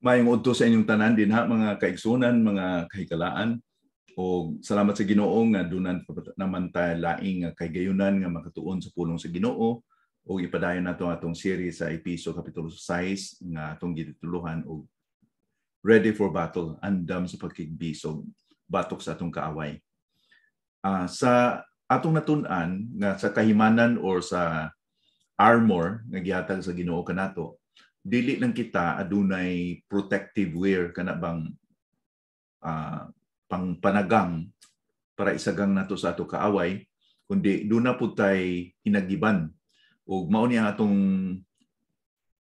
Mayong udto sa inyong tanan din ha, mga kaigsunan, mga kahikalaan. O salamat sa Ginoo nga dunan naman tayo laing nga kaygayunan nga makatuon sa pulong sa Ginoo o ipadayon nato ang atong series sa Episo Kapitulo 6 nga atong gitituluhan og Ready for Battle, andam sa pagkigbisog, batok sa atong kaaway. Uh, sa atong natun-an nga sa kahimanan or sa armor nga gihatag sa Ginoo kanato dili lang kita adunay protective wear kana bang uh, ah, pangpanagang para isagang nato sa ato kaaway kundi do na pud tay hinagiban ug mao ni atong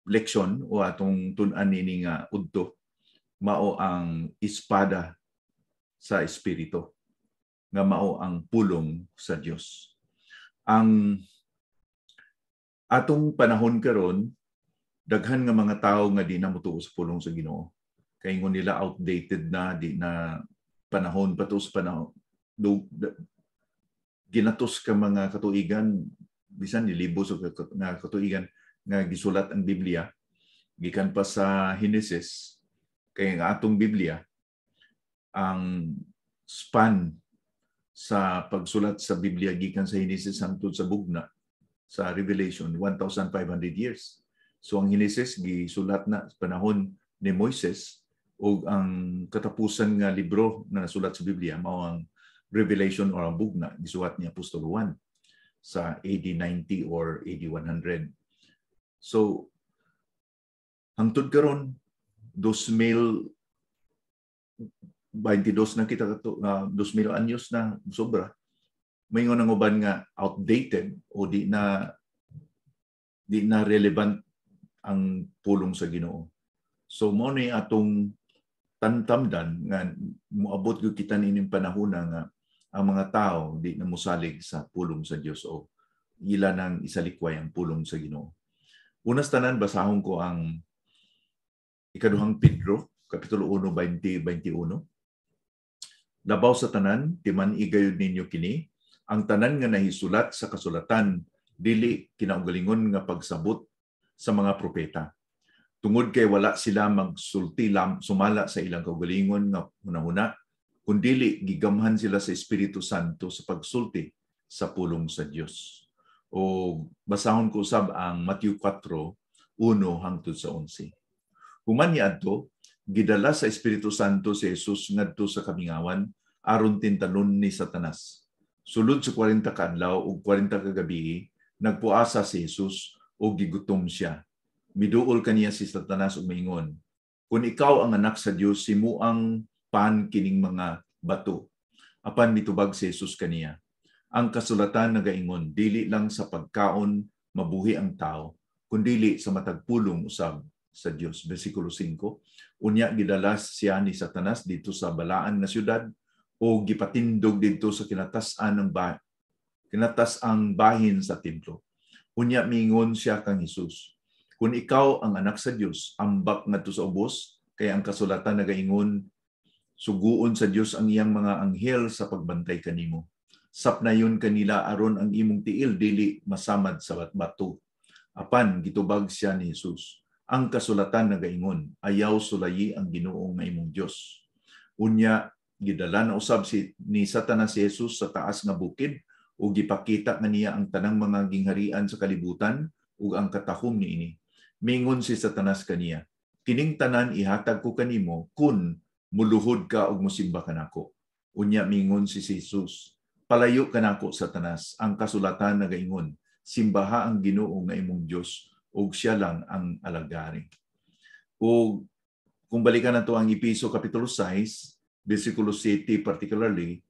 leksyon o atong tun-an ini nga udto mao ang espada sa espiritu nga mao ang pulong sa Dios ang atong panahon karon daghan nga mga tao nga di na mutuo sa pulong sa Ginoo kay ngon nila outdated na di na panahon patus panahon do, da, ginatos ka mga katuigan bisan nilibo sa nga katuigan nga gisulat ang Biblia gikan pa sa Genesis kay nga atong Biblia ang span sa pagsulat sa Biblia gikan sa Genesis hangtod sa bugna sa Revelation 1500 years So ang Hineses gisulat na panahon ni Moises o ang katapusan nga libro na nasulat sa Biblia mao ang Revelation or ang bugna gisulat ni Apostol Juan sa AD 90 or AD 100. So hangtod karon 2022 na kita kato, uh, 2000 anyos na sobra. May nga nang uban nga outdated o di na di na relevant ang pulong sa Ginoo. So mo ni atong tantamdan nga muabot gyud kita nining panahon nga ang mga tao di na musalig sa pulong sa Dios o ila nang isalikway ang pulong sa Ginoo. Unas tanan basahon ko ang ikaduhang Pedro kapitulo 1 20 21. Labaw sa tanan timan igayod ninyo kini ang tanan nga nahisulat sa kasulatan dili kinaugalingon nga pagsabot sa mga propeta. Tungod kay wala sila magsulti lam, sumala sa ilang kaugalingon nga hunahuna, kundili gigamhan sila sa Espiritu Santo sa pagsulti sa pulong sa Dios. O basahon ko usab ang Matthew 4:1 hangtod sa 11. Human ni adto gidala sa Espiritu Santo si Jesus ngadto sa kamingawan aron tintanon ni Satanas. Sulod sa 40 ka adlaw ug 40 ka gabi nagpuasa si Jesus o gigutom siya. Miduol kaniya si Satanas umingon, Kung ikaw ang anak sa Dios, simu ang pan kining mga bato. Apan mitubag si Jesus kaniya. Ang kasulatan nagaingon, dili lang sa pagkaon mabuhi ang tao, kundili sa matagpulong usab sa Dios. Bersikulo 5, Unya gidalas siya ni Satanas dito sa balaan nga siyudad o gipatindog dito sa kinatasan ng bahin, kinatas ang bahin sa templo Unya mingon siya kang Hesus. Kung ikaw ang anak sa Dios, ambak ngadto sa ubos, kay ang kasulatan nagaingon suguon sa Dios ang iyang mga anghel sa pagbantay kanimo. Sapnayon kanila aron ang imong tiil dili masamad sa bato. Apan gitubag siya ni Hesus. Ang kasulatan nagaingon, ayaw sulayi ang Ginoo nga imong Dios. Unya gidala na usab si ni Satanas si Hesus sa taas nga bukid ug gipakita nga niya ang tanang mga gingharian sa kalibutan ug ang katahum niini. Mingon si Satanas kaniya, kining tanan ihatag ko kanimo kun muluhod ka ug mosimba kanako. Unya mingon si Jesus, palayo kanako Satanas ang kasulatan nagaingon, simbaha ang Ginoo nga imong Dios ug siya lang ang alagari. O kung balikan nato ang Episo Kapitulo 6, versikulo 7 particularly,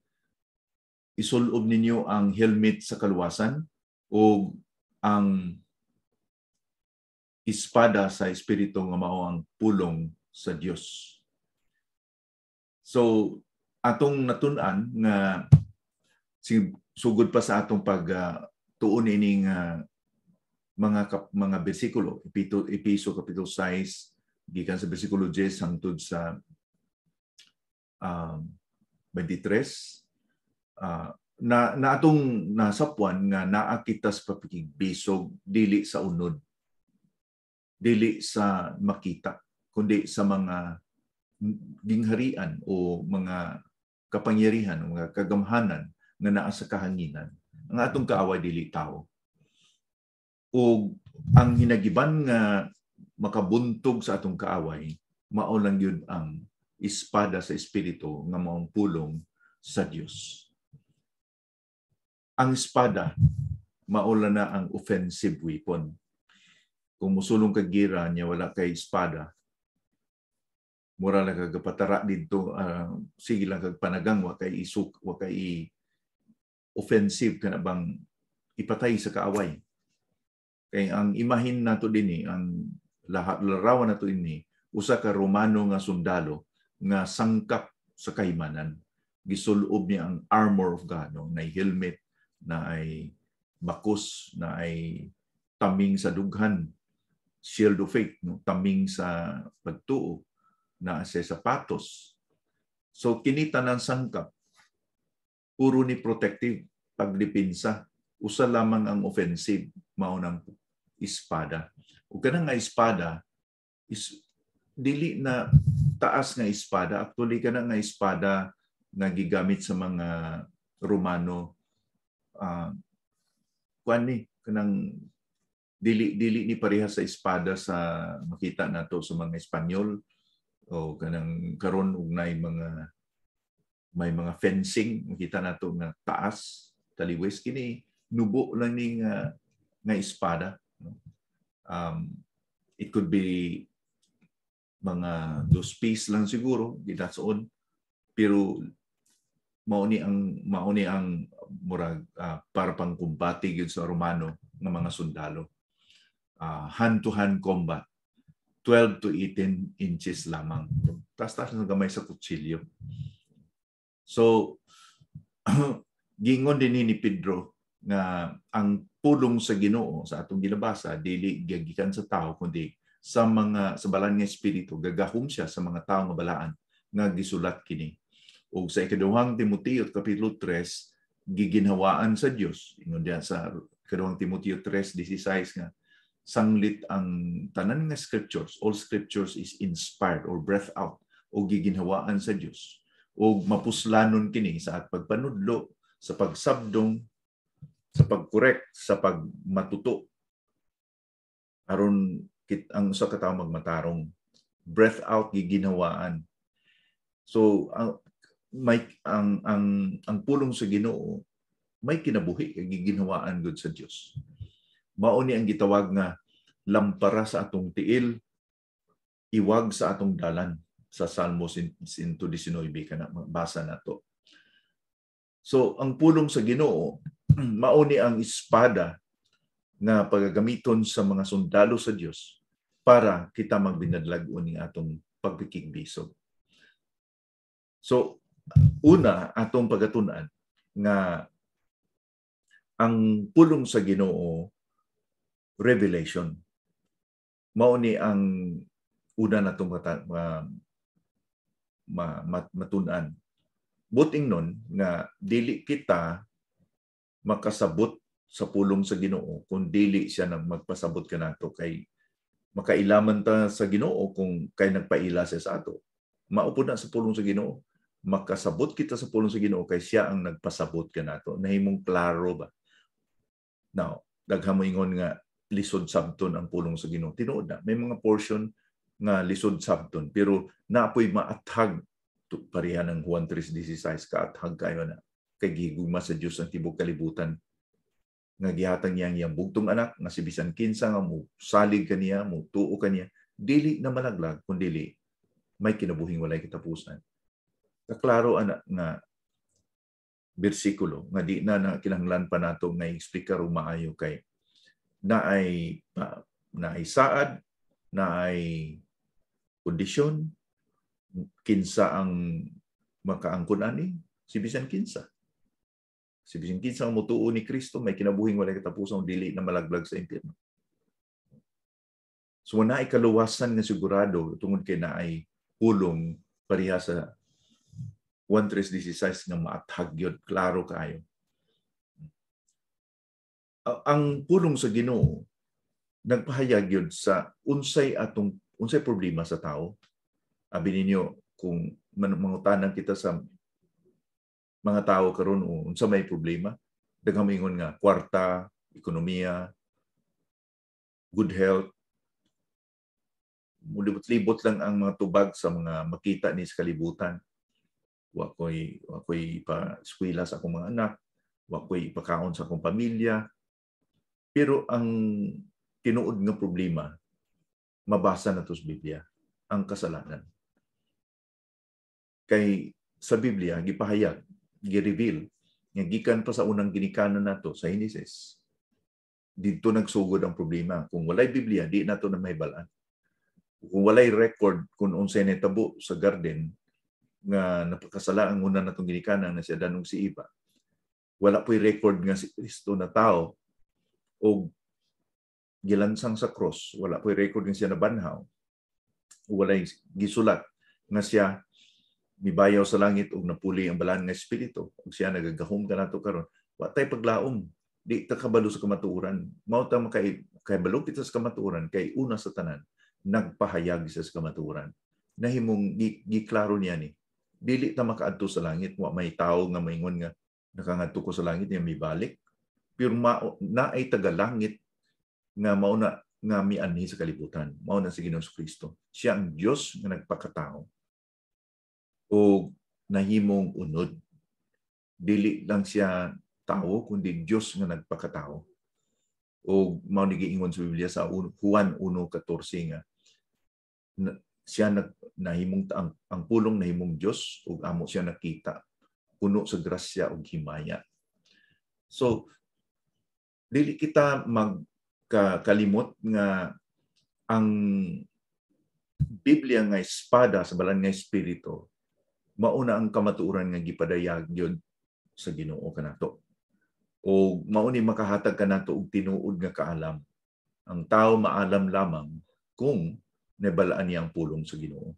isulob ninyo ang helmet sa kaluwasan o ang espada sa espiritu nga mao ang pulong sa Dios. So atong natun-an nga sugod pa sa atong pag uh, tuon ining uh, mga kap, mga bersikulo ipito Episo kapitulo 6 gikan sa bersikulo 10 hangtod sa um, ah, 23 uh, na naatong nasapuan nga naa kita sa papiging bisog dili sa unod dili sa makita kundi sa mga gingharian o mga kapangyarihan o mga kagamhanan nga naa sa kahanginan ang atong kaaway dili tao o ang hinagiban nga makabuntog sa atong kaaway mao lang yun ang espada sa espiritu nga maong pulong sa Dios ang espada, maula na ang offensive weapon. Kung musulong ka gira niya wala kay espada, mura na kagapatara dito, uh, sige lang kagpanagang, wa kay isuk, wa kay offensive ka na bang ipatay sa kaaway. Kay ang imahin nato dinhi eh, ang lahat larawan nato ini eh, usa ka Romano nga sundalo nga sangkap sa kaimanan gisulob niya ang armor of God, no? na helmet, na ay bakus, na ay taming sa dughan, shield of faith, no? taming sa pagtuo, na sa patos. So kinita ng sangkap, puro ni protective, pagdipinsa, usa lamang ang offensive, maunang espada. O kanang nga espada, is, dili na taas nga espada, actually kanang nga espada nga gigamit sa mga Romano uh, ah, kuan ni kanang dili dili ni pareha sa espada sa makita nato sa mga Espanyol o kanang karon ugnay mga may mga fencing makita nato nga taas taliwis kini nubo lang ning uh, nga espada um, it could be mga dos piece lang siguro that's gidatsoon pero mauni ang mauni ang murag uh, para pang kumbati gyud sa Romano ng mga sundalo. Uh, hand-to-hand combat. 12 to 18 inches lamang. Taas-taas ng gamay sa kutsilyo. So, gingon din ni Pedro nga ang pulong sa Ginoo sa atong gilabasa dili gagikan sa tao kundi sa mga sa balan nga espiritu gagahom siya sa mga tao nga balaan nga gisulat kini o sa ikaduhang Timoteo kapitulo 3 giginhawaan sa Dios ingon diyan sa ikaduhang Timoteo 3:16 nga sanglit ang tanan nga scriptures all scriptures is inspired or breath out o giginhawaan sa Dios o mapuslanon kini sa at pagpanudlo sa pagsabdong sa pagkorek sa pagmatuto aron kit ang usa ka magmatarong breath out giginhawaan so may ang ang ang pulong sa Ginoo may kinabuhi kay giginhawaan gud sa Dios. Mao ni ang gitawag nga lampara sa atong tiil, iwag sa atong dalan sa Salmo 119 kana basa nato. So ang pulong sa Ginoo mao ni ang espada nga pagagamiton sa mga sundalo sa Dios para kita magbinadlag-on atong pagpikig So una atong pagatunan nga ang pulong sa Ginoo revelation mao ni ang una natong mata, ma, ma, mat, matunan buting nun nga dili kita makasabot sa pulong sa Ginoo kung dili siya nang magpasabot kanato kay makailaman ta sa Ginoo kung kay nagpaila siya sa ato maupo na sa pulong sa Ginoo makasabot kita sa pulong sa Ginoo kay siya ang nagpasabot kanato nahimong klaro ba now daghang moingon nga lisod sabton ang pulong sa Ginoo tinuod na may mga portion nga lisod sabton pero napoy maathag pareha ng Juan 3:16 kaathag kayo na kay gigugma sa Dios ang tibok kalibutan nga gihatag niya ang iyang bugtong anak nga si bisan kinsa nga mo salig kaniya mo tuo kaniya dili na malaglag kun dili may kinabuhing walay katapusan kaklaro ana nga bersikulo nga di na na kinahanglan pa nato nga i-explain karon maayo kay na ay uh, na ay saad na ay kondisyon kinsa ang makaangkon ani si bisan kinsa si bisan kinsa ang mutuo ni Kristo may kinabuhing walay katapusang dili na malaglag sa impyerno so na ikaluwasan nga sigurado tungod kay na ay pulong pareha sa 1.3.16 nga maathag yun. Klaro kayo. Ang pulong sa ginoo, nagpahayag yun sa unsay atong unsay problema sa tao. Abi ninyo, kung mangutanan kita sa mga tao karon o unsa may problema, daghang ingon nga kwarta, ekonomiya, good health, mulibot-libot lang ang mga tubag sa mga makita ni sa kalibutan wa koy wa koy ipa eskwela sa akong mga anak, wa koy ipakaon sa akong pamilya. Pero ang tinuod nga problema mabasa na to sa Biblia ang kasalanan. Kay sa Biblia gipahayag, gi-reveal nga gikan pa sa unang ginikanan nato sa Genesis. Dito nagsugod ang problema. Kung walay Biblia, di nato na may balaan. Kung walay record kung unsay nitabo sa garden, nga napakasala ang una natong ginikanan na siya danong si Iba. Wala po'y record nga si Kristo na tao o gilansang sa cross. Wala po'y record nga siya Wala Wala'y gisulat nga siya mibayaw sa langit ug napuli ang balan nga espiritu ug siya nagagahom kanato karon wa tay paglaom di ta kabalo sa kamatuoran mao ta makay kabalo kita sa kamatuoran kay una sa tanan nagpahayag sa kamatuoran nahimong klaro niya ni dili ta makaadto sa langit wa may tao nga maingon nga nakangadto ko sa langit nga mibalik balik pero ma, na ay tagalangit nga mauna nga mi mianhi sa kalibutan mauna si Ginoong Kristo siya ang Dios nga nagpakatao o nahimong unod dili lang siya tao kundi Dios nga nagpakatao o mao ni giingon sa Biblia sa Juan 1:14 nga siya nag nahimong ang, ang pulong nahimong Dios ug amo siya nakita puno sa grasya ug himaya so dili kita magkalimot nga ang Biblia nga espada sa balan nga espiritu mauna ang kamatuoran nga gipadayag gyud sa Ginoo kanato o mao ni makahatag kanato og tinuod nga kaalam ang tao maalam lamang kung nebalaan niya ang pulong sa Ginoo.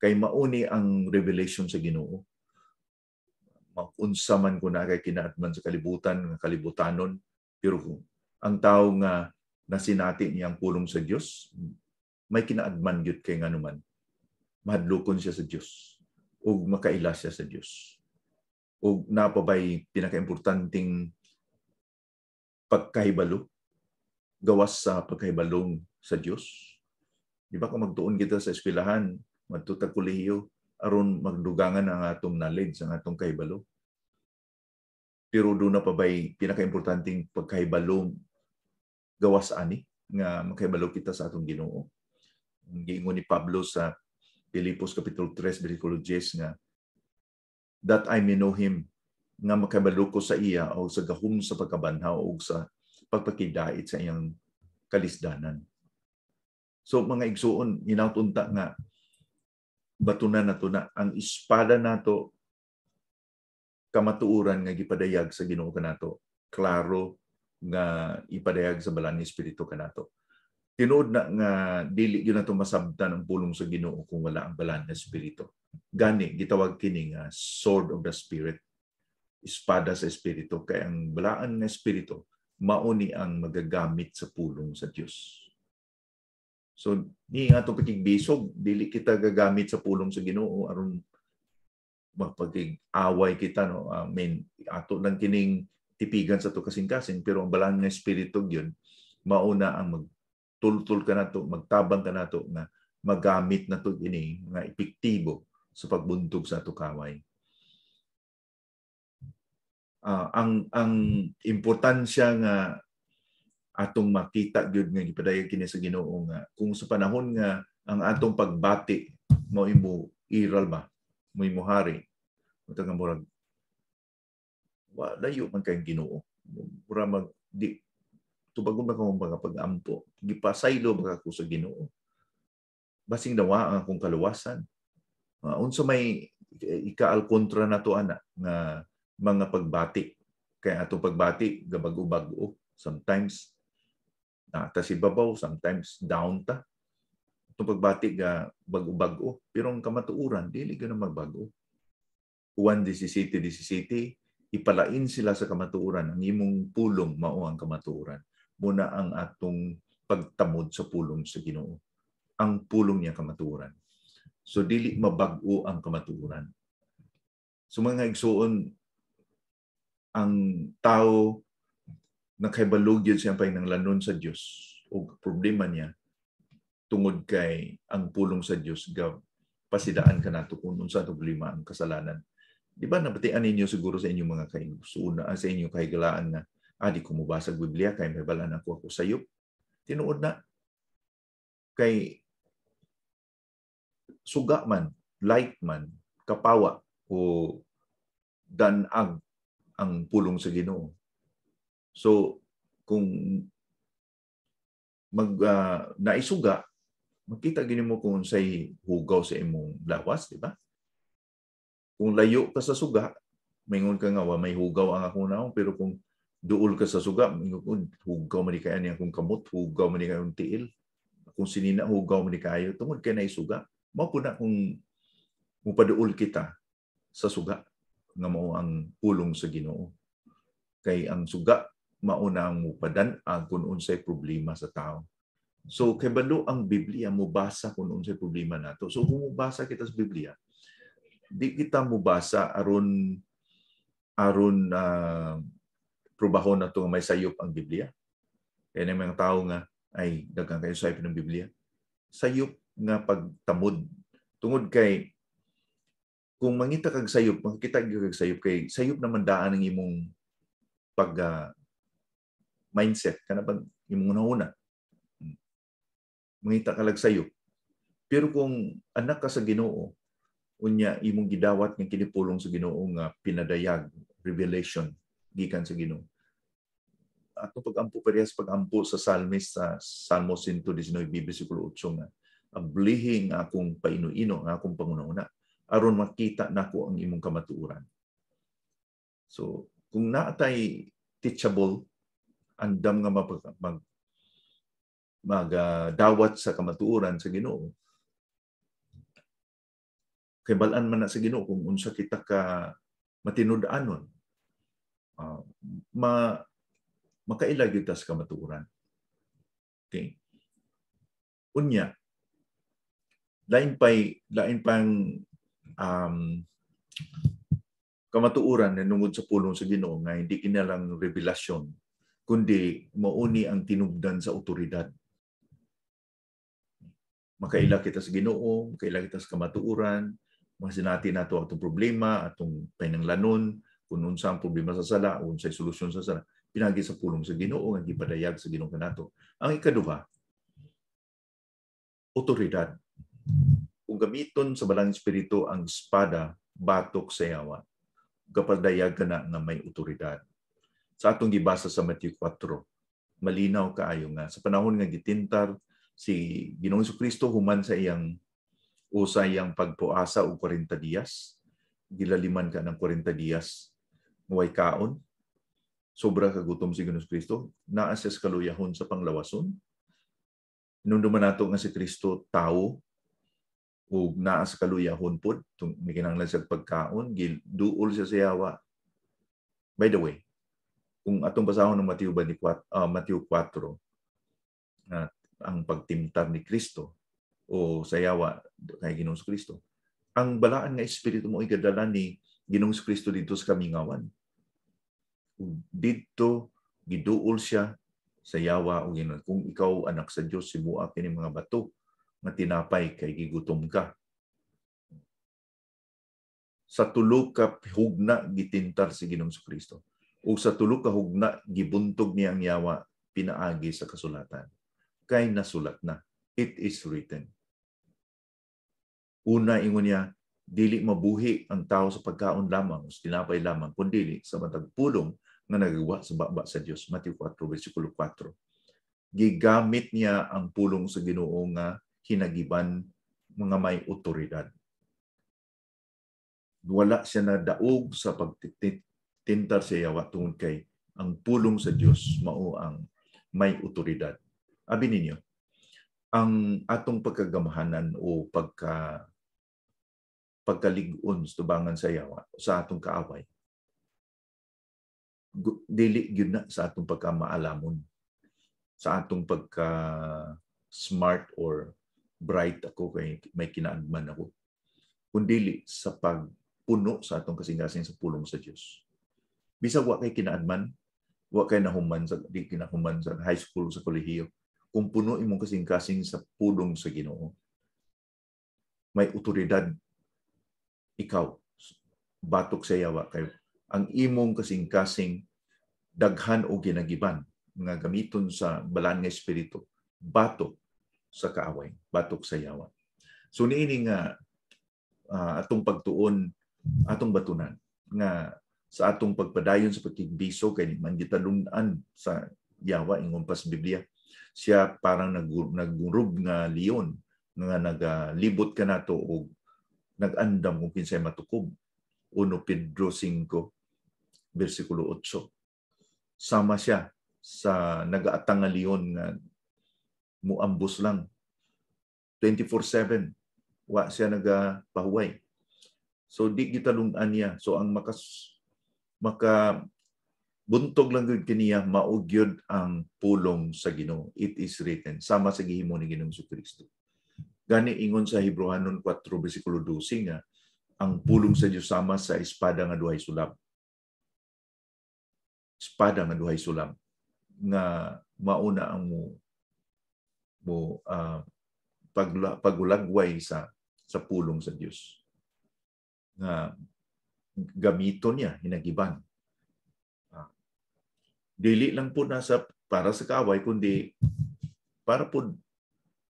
Kay mauni ang revelation sa Ginoo. Maunsa man ko na kay kinaatman sa kalibutan, nga kalibutanon, pero ang tao nga nasinati niya ang pulong sa Dios, may kinaadman gyud kay nganuman. Mahadlokon siya sa Dios ug makaila siya sa Dios. Ug napabay pinakaimportanteng pagkahibalo gawas sa pagkahibalong sa Dios Di ba kung magtuon kita sa espilahan, magtutag aron magdugangan ang atong knowledge, ang atong kahibalo. Pero doon na pa ba'y pinakaimportanteng pagkahibalong gawas ani nga makahibalo kita sa atong ginoo. Ang giingon ni Pablo sa Pilipos Kapitulo 3, versikulo 10 nga, That I may know him, nga makabalo ko sa iya o sa gahum sa pagkabanhaw o sa pagpakidait sa iyang kalisdanan So mga igsuon, hinautunta nga, batunan na to na ang espada nato kamatuuran nga gipadayag sa Ginoo kanato klaro nga ipadayag sa balan ni espiritu kanato tinuod na nga dili gyud nato masabtan ang pulong sa Ginoo kung wala ang balan ni espiritu gani gitawag kini nga sword of the spirit espada sa espiritu kay ang balaan nga espiritu mao ni ang magagamit sa pulong sa Dios So ni nga ato bisog dili kita gagamit sa pulong sa Ginoo aron mapagig-away kita no. I mean, ato lang kining tipigan sa to kasing-kasing pero ang balang nga espiritu gyud mauna ang magtultol ka nato, magtabang ka nato nga magamit na to ini nga epektibo sa pagbuntog sa ato kaway. Uh, ang ang importansya nga atong makita gyud nga gipadayon kini sa Ginoo nga kung sa panahon nga ang atong pagbati mo imo iral ba mo imo hari utang murag wa layo man kay Ginoo mura mag di tubagon ba kong mga pagampo gipasaylo ba ko sa Ginoo basing dawa ah, ang akong kaluwasan uh, unsa may ikaal kontra nato ana nga mga pagbati kay atong pagbati gabag-o-bago sometimes na ta si babaw sometimes down ta itong pagbati nga bago-bago. Pero ang kamatuuran, dili ganun magbago. Uwan di si city, di si city, ipalain sila sa kamatuuran. Ang imong pulong mao ang kamatuuran. Muna ang atong pagtamod sa pulong sa Ginoo. Ang pulong niya kamatuuran. So dili mabago ang kamatuuran. So mga igsuon, ang tao nakahibalog yun siya pa'y nanglanon sa Diyos o problema niya tungod kay ang pulong sa Diyos gab pasidaan ka nato kung unsa problema ang kasalanan di ba nabatian ninyo siguro sa inyong mga kaigsuuna sa inyong kahigalaan na ah di ko Biblia kay may balan ako ako sayop tinuod na kay suga man light man kapawa o danag ang pulong sa Ginoo So, kung mag uh, naisuga, makita gini mo kung say hugaw sa imong lawas, di ba? Kung layo ka sa suga, mingon ka nga, may hugaw ang ako na pero kung duol ka sa suga, mingon, hugaw man kaya niya kung kamot, hugaw man kaya tiil. Kung sinina, hugaw man kayo, tungod kay naisuga, mapuna mao po na kung mupaduol kita sa suga nga mao ang pulong sa Ginoo. Kay ang suga mauna ang mupadan ang kung unsay problema sa tao. So kay balo ang Biblia mubasa kung unsay problema nato. So kung mubasa kita sa Biblia, di kita mubasa aron aron uh, ah, probahon nato may sayop ang Biblia. Kaya na mga tao nga ay daghang kayo sayop ng Biblia. Sayop nga pagtamod tungod kay kung mangita kag sayop, makita gyud kag sayop kay sayop naman daan ang imong pag uh, mindset kana na pag imuna-una. Hmm. Mangita ka sa'yo. Pero kung anak ka sa ginoo, unya imong gidawat nga kinipulong sa ginoo nga pinadayag, revelation, gikan sa ginoo. Ato pagampo parehas pagampo sa Psalmist sa Salmo 119 bersikulo 8 nga ablihi nga akong painuino nga akong pangunauna aron makita nako ang imong kamatuoran. So kung naatay teachable andam nga mapag, mag, mag uh, dawat sa kamatuoran sa Ginoo kay balaan man na sa Ginoo kung unsa kita ka matinud-anon uh, ah, ma makaila gyud sa kamatuoran okay unya lain pa lain pang um, kamatuoran na nungod sa pulong sa Ginoo nga hindi kinalang revelasyon kundi mauni ang tinubdan sa otoridad. Makaila hmm. kita sa ginoo, makaila kita sa kamatuuran, masinati ato atong problema, atong painanglanon, kung unsa ang problema sa sala, o unsay solusyon sa sala, pinagi sa pulong sa ginoo, ang gipadayag sa ginoo kanato. Ang ikaduha, otoridad. Kung gamiton sa balang espiritu ang espada, batok sa yawa, kapadayag ka na nga may otoridad sa atong gibasa sa Matthew 4. Malinaw kaayo nga sa panahon nga gitintar si Ginoong Kristo human sa iyang usa iyang pagpuasa og 40 dias. Gilaliman ka ng 40 dias. way kaon. Sobra kagutom si Ginoong Kristo. Naa siya kaluyahon sa panglawason. Inunduman nato nga si Kristo tao ug naa sa kaluyahon pod tung mikinanglan sa pagkaon gil duol siya sa yawa by the way kung atong basahon ng Mateo 24, uh, Mateo 4 na uh, ang pagtimtar ni Kristo o sayawa kay Ginoong Kristo. Ang balaan nga espiritu mo igadala ni Ginoong Kristo dito sa kamingawan. Dito giduol siya sa yawa o Ginoong. Kung ikaw anak sa Dios sibuha kini mga bato nga tinapay kay gigutom ka. Sa tulo ka hugna gitintar si Ginoong Kristo o sa tulo ka hugna gibuntog niya ang yawa pinaagi sa kasulatan kay nasulat na it is written una ingon niya dili mabuhi ang tao sa pagkaon lamang o tinapay lamang kundi sa matag pulong nga nagawa sa baba sa Dios Matthew 4 bersikulo 4 gigamit niya ang pulong sa Ginoo nga hinagiban mga may otoridad wala siya nadaog sa pagtitit tintar siya yawa tungod kay ang pulong sa Dios mao ang may otoridad. Abi ninyo, ang atong pagkagamahanan o pagka pagkaligon sa tubangan sa yawa sa atong kaaway dili gyud na sa atong pagkamaalamon sa atong pagka smart or bright ako kay may kinaangman ako kundi sa pagpuno sa atong kasingkasing sa pulong sa Dios Bisag wa kay kinaadman, wa kay nahuman sa di kinahuman sa high school sa kolehiyo. Kung puno imong kasing-kasing sa pudong sa Ginoo, may otoridad ikaw batok sa yawa kayo. Ang imong kasing-kasing daghan o ginagiban nga gamiton sa balan nga espiritu batok sa kaaway, batok sa yawa. So niini nga uh, atong pagtuon atong batunan nga sa atong pagpadayon sa pagkigbiso kay man gitadunan sa yawa ingon pas Biblia siya parang nagurub nga leon nga nagalibot ka nato og nagandam kung kinsay matukob 1 Pedro 5 bersikulo 8 sama siya sa nagaatang nga leon nga muambos lang 24/7 wa siya nagapahuway so di gitalungan niya so ang makas maka buntog lang gud kaniya maugyod ang pulong sa Ginoo it is written sama sa gihimo ni Ginoong Jesu Kristo gani ingon sa Hebreohanon 4 bersikulo 12 nga ang pulong sa Dios sama sa espada nga duhay sulab espada nga duhay sulab nga mauna ang mo mo uh, pagla, pagulagway sa sa pulong sa Dios nga gamito niya, hinagiban. Ah. Dili lang po nasa para sa kaway, kundi para po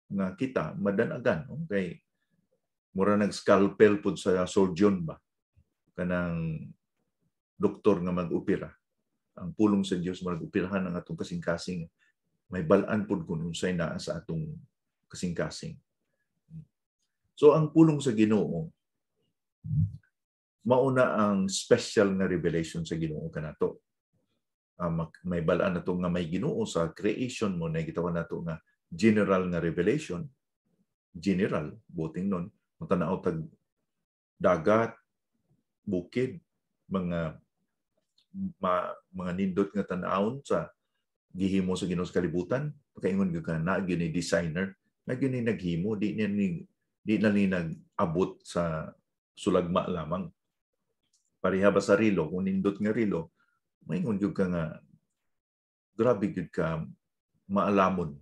nga kita madanagan. Okay. Mura nag-scalpel po sa surgeon ba? Kanang doktor nga mag-upira. Ang pulong sa Dios mag-upirahan ang atong kasing-kasing. May balaan pud kun unsay naa sa atong kasing-kasing. So ang pulong sa Ginoo mauna ang special na revelation sa Ginoo kanato. Uh, ah, may balaan nato nga may Ginoo sa creation mo na gitawan nato nga general nga revelation. General buting nun. Matanaw tag dagat, bukid, mga ma, mga nindot nga tanawon sa gihimo sa Ginoo sa kalibutan pagkaingon gyud ka na gyud ni designer na gyud ni naghimo di na ni di na ni nagabot sa sulagma lamang pareha ba sa rilo, kung nga rilo, may ngunjog ka nga, grabe gud ka, maalamon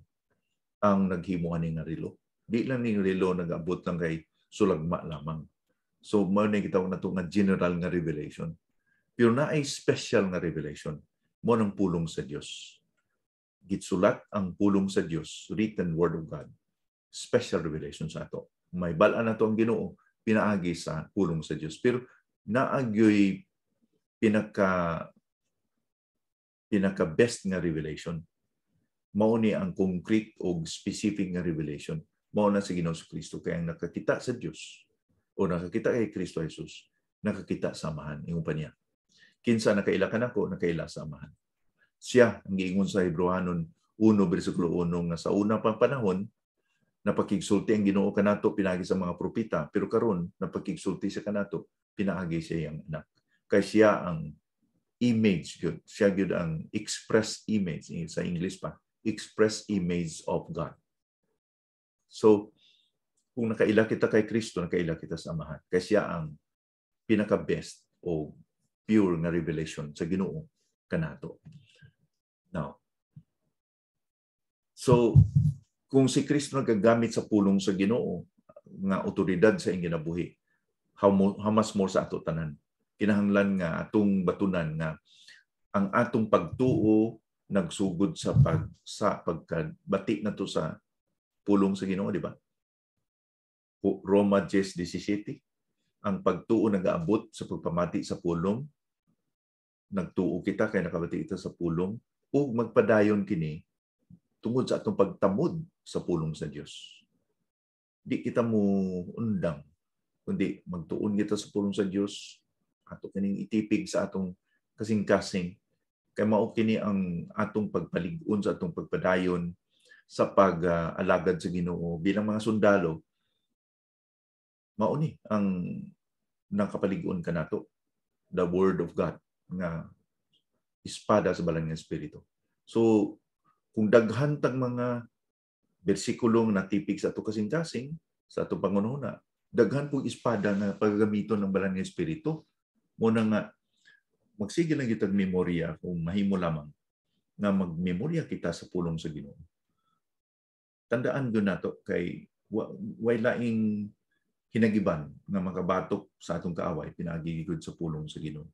ang naghimuan ni nga rilo. Di lang ni rilo nag-abot lang kay sulagma lamang. So, mo na kita na nga general nga revelation. Pero na ay special nga revelation mo ng pulong sa Dios. Gitsulat ang pulong sa Dios, written word of God. Special revelation sa ato. May balaan na to ang Ginoo pinaagi sa pulong sa Dios. Pero na agyoy pinaka pinaka best nga revelation mao ni ang concrete o specific nga revelation mao na sa Ginoo sa Kristo kay ang nakakita sa Dios o nakakita kay Kristo Jesus nakakita sa amahan ingon pa niya kinsa nakaila ka nako nakaila sa amahan siya ang giingon sa Hebreohanon 1 bersikulo 1 nga sa una pang panahon napakigsulti ang Ginoo kanato pinagi sa mga propita pero karon napakigsulti sa kanato pinaagi sa iyang anak. Kay siya ang image good. Siya good ang express image. Sa English pa, express image of God. So, kung nakaila kita kay Kristo, nakaila kita sa Amahan. Kay siya ang pinaka-best o pure nga revelation sa ginoo kanato. Now, so, kung si Kristo nagagamit sa pulong sa ginoo, nga otoridad sa iyong ginabuhi, how, mo, how much more sa ato tanan. Kinahanglan nga atong batunan nga ang atong pagtuo nagsugod sa pag sa pagkabati na to sa pulong sa Ginoo, di ba? Roma 10:17 ang pagtuo nagaabot sa pagpamati sa pulong nagtuo kita kay nakabati ito sa pulong ug magpadayon kini tungod sa atong pagtamod sa pulong sa Dios. Di kita mo undang kundi magtuon kita sa pulong sa Dios ato kining itipig sa atong kasing-kasing kay mao kini ang atong pagpalig-on sa atong pagpadayon sa pag-alagad sa Ginoo bilang mga sundalo mao ni ang nakapalig-on kanato the word of God nga espada sa balang ng espiritu so kung daghan tag mga bersikulong natipig sa ato kasing-kasing sa atong pangununa daghan pong espada na paggamiton ng banal nga espiritu mo nga magsige lang kitang memorya kung mahimo lamang nga magmemorya kita sa pulong sa Ginoo tandaan gyud nato kay way laing hinagiban nga makabatok sa atong kaaway pinagi sa pulong sa Ginoo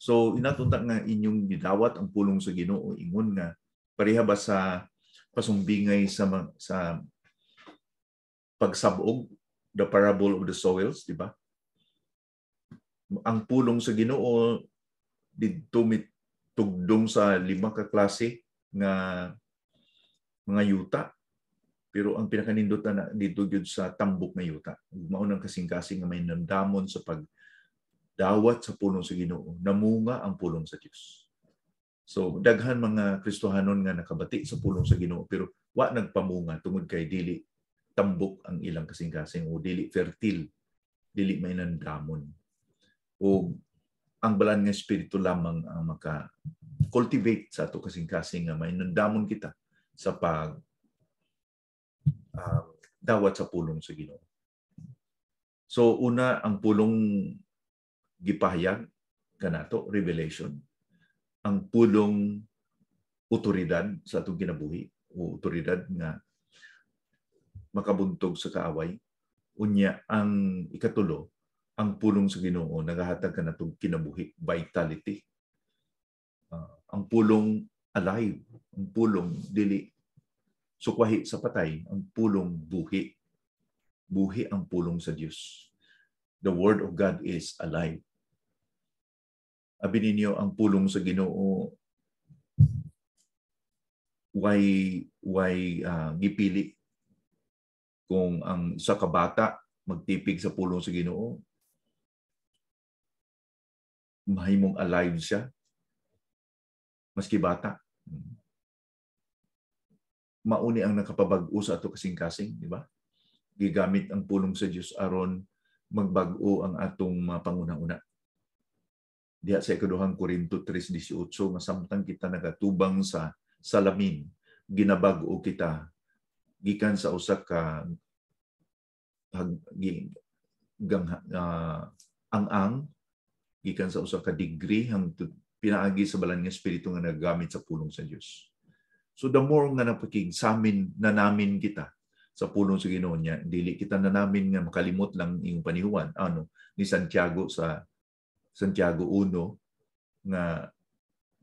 so inatunta nga inyong gidawat ang pulong sa Ginoo ingon nga pareha ba sa pasumbingay sa sa pagsabog the parable of the soils, di ba? Ang pulong sa Ginoo didto mitugdong sa lima ka klase nga mga yuta. Pero ang pinakanindutan na dito gyud sa tambok nga yuta. Mao nang kasing-kasing nga may nandamon sa pag dawat sa pulong sa Ginoo, namunga ang pulong sa Dios. So daghan mga Kristohanon nga nakabati sa pulong sa Ginoo pero wa nagpamunga tungod kay dili tambok ang ilang kasing-kasing o dili fertile, dili may nandamon. O ang balan nga espiritu lamang ang maka cultivate sa ato kasing-kasing nga may nandamon kita sa pag uh, dawat sa pulong sa Ginoo. So una ang pulong gipahayag kanato revelation ang pulong otoridad sa atong kinabuhi o otoridad nga makabuntog sa kaaway. Unya ang ikatulo, ang pulong sa Ginoo nagahatag ka natong kinabuhi, vitality. Uh, ang pulong alive, ang pulong dili sukwahi sa patay, ang pulong buhi. Buhi ang pulong sa Dios. The word of God is alive. Abi ninyo ang pulong sa Ginoo why why uh, gipili kung ang isa ka bata magtipig sa pulong sa Ginoo. Mahimong alive siya. Maski bata. Mauni ang nakapabag-o sa ato kasing-kasing, di ba? Gigamit ang pulong sa Dios aron magbag-o ang atong pangunang-una. diha sa ikaduhang Korinto 3.18, masamtang kita nagatubang sa salamin, ginabag-o kita gikan sa usa ka hag, gang uh, ang-ang gikan sa usa ka degree hang pinaagi sa balan nga espiritu nga nagagamit sa pulong sa Dios. So the more nga napakigsamin na namin kita sa pulong sa Ginoo niya, dili kita na namin nga makalimot lang iyong panihuan ano ni Santiago sa Santiago 1 nga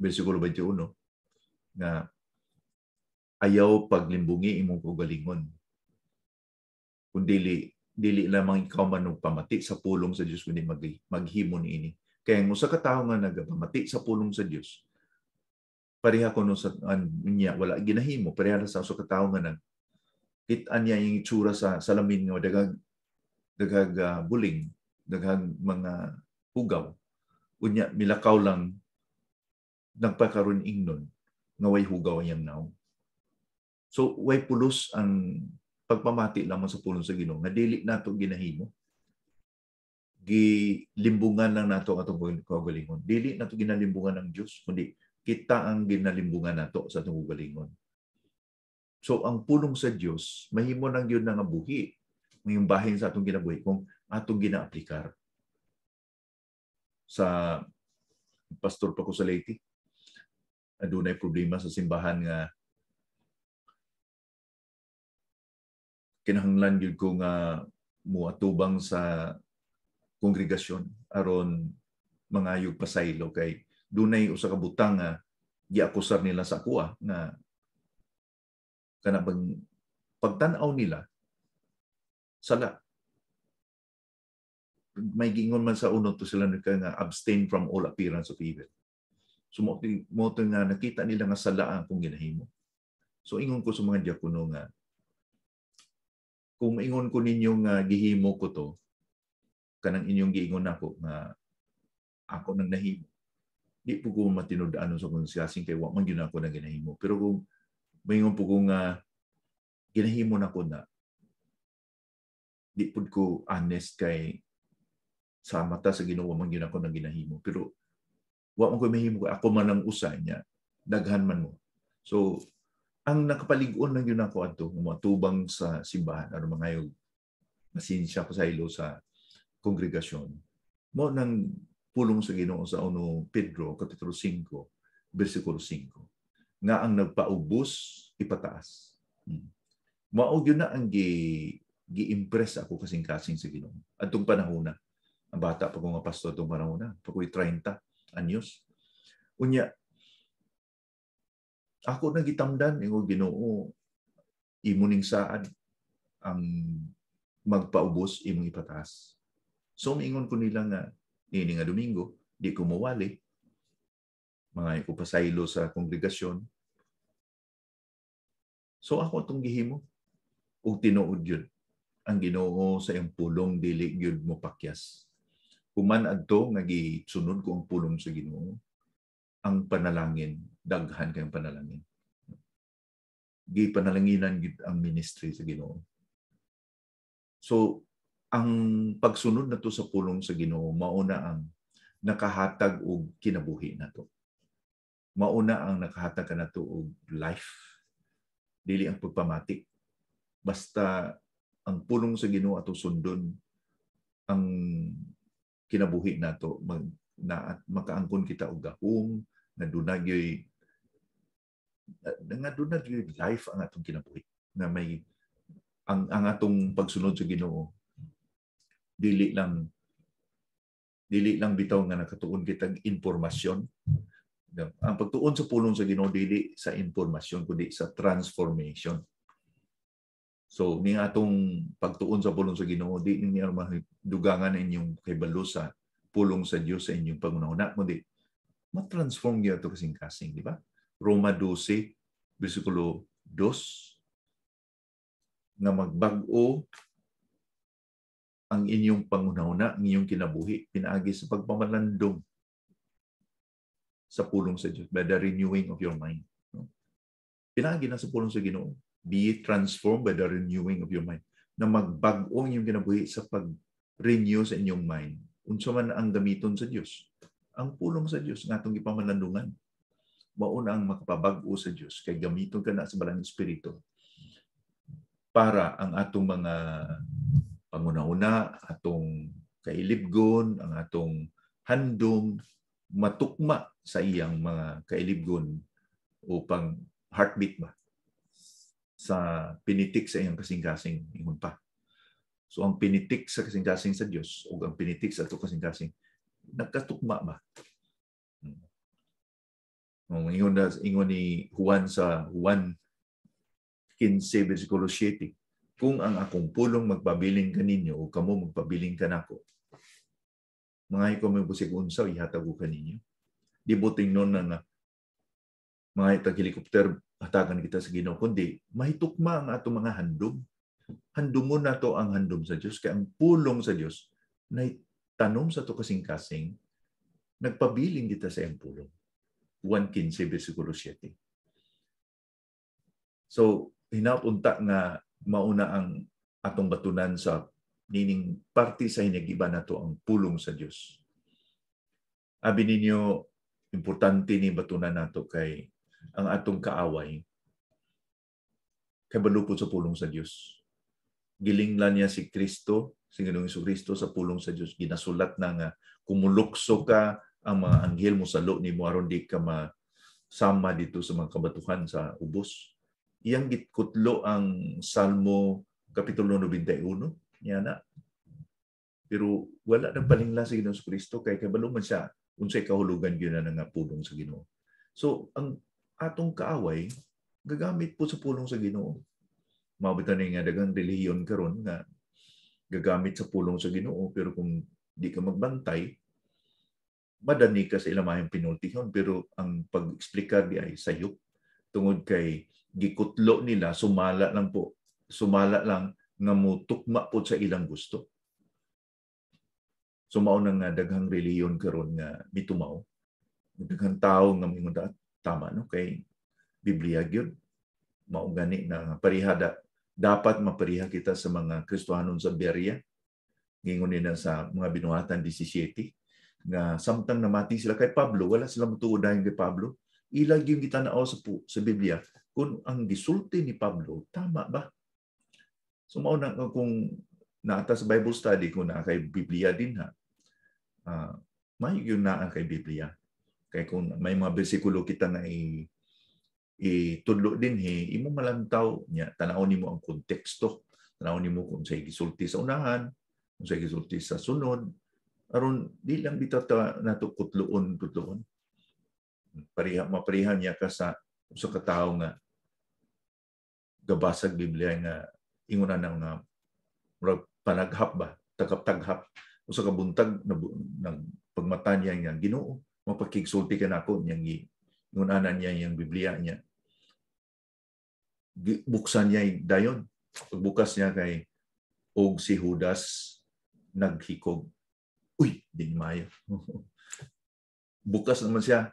bersikulo 21 nga ayaw paglimbungi imong kaugalingon. Kun dili dili lamang ikaw manong pamati sa pulong sa Dios kundi mag, maghimo ini. Kaya mo sa katawo nga nagpamati sa pulong sa Dios pareha ko no sa an, niya wala ginahimo pareha sa sa katawo nga nag kitaan niya yung itsura sa salamin nga daghang daghang uh, ah, buling daghang mga hugaw unya milakaw lang nagpakaron ingnon nga way hugaw yang naong So, way pulos ang pagpamati lamang sa pulong sa Ginoo nga dili nato ginahimo gilimbungan lang nato atong kaugalingon dili nato ginalimbungan ng Dios kundi kita ang ginalimbungan nato sa atong kaugalingon so ang pulong sa Dios mahimo nang yun nga buhi ngayong bahin sa atong ginabuhi kung atong ginaaplikar sa pastor pa ko sa Leyte adunay problema sa simbahan nga kinahanglan yun ko nga muatubang sa kongregasyon aron mangayog pasaylo kay dunay usa ka butang nga giakusar nila sa kuha nga kana bang pagtan-aw nila sala may gingon man sa uno to sila nga nga abstain from all appearance of evil so mo nga nakita nila nga sala ang kung ginahimo so ingon ko sa mga diakono nga kung ingon ko ninyong uh, gihimo ko to, kanang inyong giingon ako nga ako nang nahimo. Di po ko matinud-ano sa konsigasing kay wa man gyud ako na ginahimo. Pero kung maingon po ko nga uh, ginahimo na ko na di po ko honest kay sa mata sa Ginoo man gyud ako nang ginahimo. Pero wa man ko mahimo ko, ako man ang usay niya daghan man mo. So ang nakapaligon lang yun ako ato, mga tubang sa simbahan, aron mga yung nasinsya ko sa ilo sa kongregasyon. Mo nang pulong sa ginoo sa uno Pedro, Kapitulo 5, versikulo 5, nga ang nagpaubos, ipataas. Hmm. Maog yun na ang gi, gi-impress ako kasing-kasing sa ginoo. At itong panahon ang bata pa ko nga pastor itong panahon na, pa ko 30 anyos. Unya, ako na gitamdan ingo Ginoo imo ning saad ang magpaubos imong ipataas. So miingon ko nila nga ini nga Domingo di ko mawali mga ko pasaylo sa kongregasyon. So ako itong gihimo ug tinuod yun ang Ginoo sa iyang pulong dili gyud mo pakyas. Kuman adto nga gisunod ko ang pulong sa Ginoo, ang panalangin, daghan kayong panalangin. Gi panalanginan gid ang ministry sa Ginoo. So ang pagsunod nato sa pulong sa Ginoo mauna ang nakahatag og kinabuhi nato. Mao na ang nakahatag nato og life. Dili ang pagpamati. Basta ang pulong sa Ginoo ato sundon ang kinabuhi nato mag na at makaangkon kita og gahom nadunag yoy nga dunag yoy life ang atong kinabuhi na may ang ang atong pagsunod sa Ginoo dili lang dili lang bitaw nga nakatuon kitang impormasyon ang pagtuon sa pulong sa Ginoo dili sa impormasyon kundi sa transformation So ni atong pagtuon sa pulong sa Ginoo di ni dugangan na inyong kahibalo sa pulong sa Dios sa inyong pangunahuna kundi matransform niya ito kasing-kasing, di ba? Roma 12, versikulo 2, na magbago ang inyong pangunauna, ang inyong kinabuhi, pinaagi sa pagpamalandong sa pulong sa Diyos by the renewing of your mind. No? Pinaagi na sa pulong sa Ginoo. Be transformed by the renewing of your mind na magbago ang inyong kinabuhi sa pag-renew sa inyong mind unsa man ang gamiton sa Dios ang pulong sa Dios nga atong gipamalandungan mao na ang makapabag-o sa Dios kay gamiton kana sa balang espiritu para ang atong mga panguna-una atong kailibgon ang atong handom matukma sa iyang mga kailibgon upang heartbeat ba sa pinitik sa iyang kasing-kasing pa so ang pinitik sa kasing-kasing sa Dios ug ang pinitik sa ato kasing-kasing nagkatugma ba? Ang hmm. ingon, na, ingon ni Juan sa Juan 15 versikulo 7, kung ang akong pulong magpabiling kaninyo o kamo magpabiling kanako, mga ikaw may busig unsaw, ihatag ko kaninyo. Di buting noon na nga, mga itang helikopter, hatagan kita sa Ginoo, kundi mahitukma ang ato mga handog. Handom mo na to ang handog sa Diyos, kaya ang pulong sa Dios na tanom sa to kasing-kasing, nagpabiling kita sa empulong. 1.15 bersikulo 7. So, hinapunta nga mauna ang atong batunan sa nining parte sa hinagiba na to ang pulong sa Dios. Abi ninyo, importante ni batunan nato kay ang atong kaaway kay balupod sa pulong sa Dios gilinglan niya si Kristo, si Ginoong Iso Kristo sa pulong sa Diyos. Ginasulat na nga, kumulukso ka ang mga anghel mo sa loob ni mo aron di ka masama dito sa mga kabatuhan sa ubos. Iyang gitkutlo ang Salmo Kapitulo 91 niya na. Pero wala nang palingla sa Ginoong Kristo kay kabalo man siya unsay kahulugan gyud na nga pulong sa Ginoo. So ang atong kaaway gagamit po sa pulong sa Ginoo mabitan nga dagang reliyon karon nga gagamit sa pulong sa Ginoo pero kung di ka magbantay madani ka sa ilamahang pinultihon pero ang pag-explicar di ay sayop tungod kay gikutlo nila sumala lang po sumala lang nga mutukma po sa ilang gusto sumao so, nga daghang reliyon karon nga mitumaw daghang tao nga mingon tama no kay Biblia gyud mao gani na parihada dapat mapariha kita sa mga Kristohanon sa Beria. Ngingon nila sa mga binuhatan 17 nga samtang namati sila kay Pablo, wala sila matuod kay Pablo. Ilag yung gitanaw sa, po, sa Biblia kung ang gisulti ni Pablo, tama ba? So mauna kung naata sa Bible study, kung naa kay Biblia din ha, uh, may yun naa kay Biblia. Kaya kung may mga bersikulo kita na i itudlo din he, imo malantaw niya, tanawon nimo ang konteksto, tanawon nimo kung sa gisulti sa unahan, kung sa gisulti sa sunod, aron di lang bitata nato kutloon kutloon. Pariha mapariha niya ka sa usa ka nga gabasag Biblia nga inguna nang nga murag panaghap ba tagap-taghap usa ka buntag na, ng pagmata niya nga Ginoo mapakigsulti ka na nako niyang ingunanan niya yung Biblia niya buksan niya dayon. Pagbukas niya kay og si Judas naghikog. Uy, di mayo. Bukas naman siya.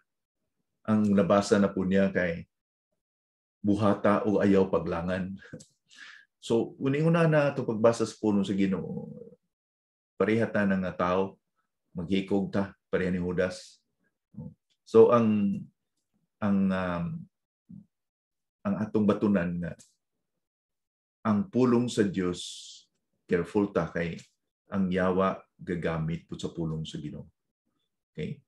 Ang nabasa na po niya kay buhata o ayaw paglangan. so, unang-una na ito pagbasa sa puno sa Ginoo, pareha ta ng tao, maghikog ta, pareha ni Judas. So, ang ang um, ang atong batunan na ang pulong sa Dios careful ta kay ang yawa gagamit po sa pulong sa Ginoo. Okay?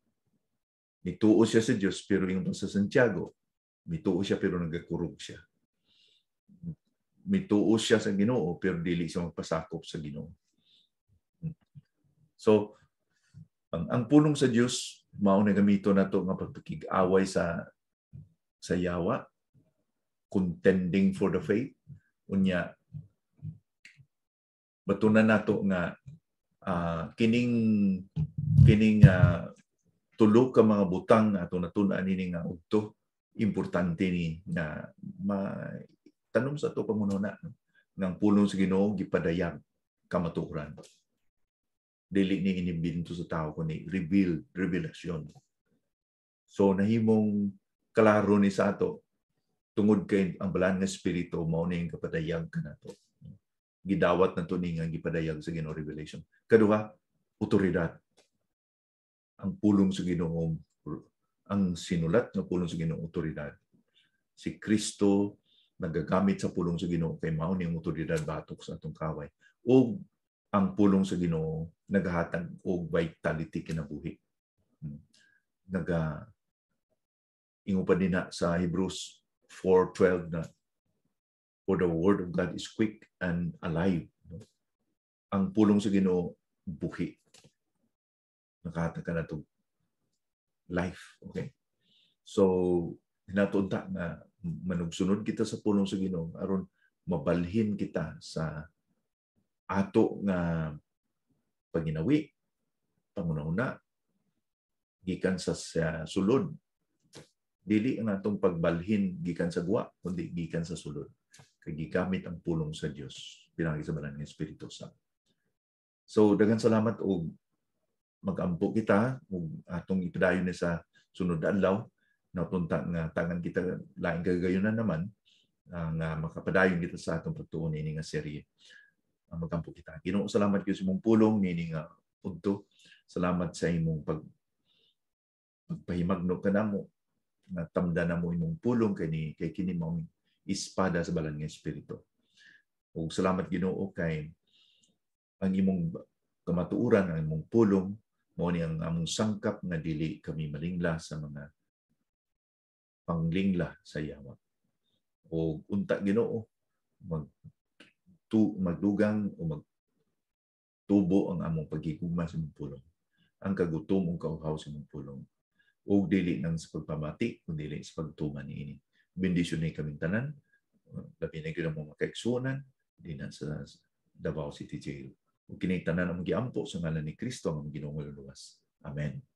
Nituo siya sa Dios pero yung sa Santiago, mituo siya pero nagakurog siya. Mituo siya sa Ginoo pero dili siya magpasakop sa Ginoo. So, ang, ang pulong sa Dios mao na gamito nato nga pagpakig-away sa sa yawa contending for the faith unya batunan nato nga uh, kining kining uh, tulo ka mga butang ato natun-an nini nga udto importante ni na ma tanom sa to pamununa no? ng pulong sa Ginoo gipadayag kamaturan dili ni inibinto sa tao ko ni reveal revelation so nahimong klaro ni sa ato tungod kay ang balan nga espiritu mao na yung kapadayag kanato gidawat na to ning ang gipadayag sa Ginoo revelation kaduha otoridad ang pulong sa Ginoo ang sinulat nga pulong sa Ginoo otoridad si Kristo nagagamit sa pulong sa Ginoo kay mao ning otoridad batok sa atong kaway o ang pulong sa Ginoo naghatag og vitality kinabuhi hmm. naga ingo pa din na sa Hebrews 4.12 na, For the word of God is quick and alive. No? Ang pulong sa Ginoo, buhi. Nakataka na to. Life. Okay? So, hinatuunta na manugsunod kita sa pulong sa Ginoo aron mabalhin kita sa ato nga paginawi pangunahuna gikan sa, sa sulod dili nga atong pagbalhin gikan sa guwa kundi gikan sa sulod kay gigamit ang pulong sa Dios pinaagi sa banal nga Espiritu sa so daghan salamat og magampo kita og atong ipadayon ni sa sunod adlaw natunta nga tangan kita lain kagayunan naman ah, nga makapadayon kita sa atong pagtuon ini nga serye ah, magampo kita Ginoo salamat kayo sa imong pulong nini nga punto salamat sa imong pag pagpahimagno kanamo natamda na mo imong pulong kay kay kini mong espada sa balang nga espiritu. Ug salamat Ginoo kay ang imong kamatuoran ang imong pulong mao ni ang among sangkap nga dili kami malingla sa mga panglingla sa yawa. O unta Ginoo mag tu, magdugang o mag tubo ang among pagigugma sa imong pulong. Ang kagutom ang kauhaw sa imong pulong o dili nang sa pagpamati, kundi dili sa pagtuman niini. Bendisyon ni kaming tanan, labi na gyud mo makaigsuonan di sa Davao City Jail. Ug kini tanan ang giampo sa ngalan ni Kristo ang ginungol luwas. Amen.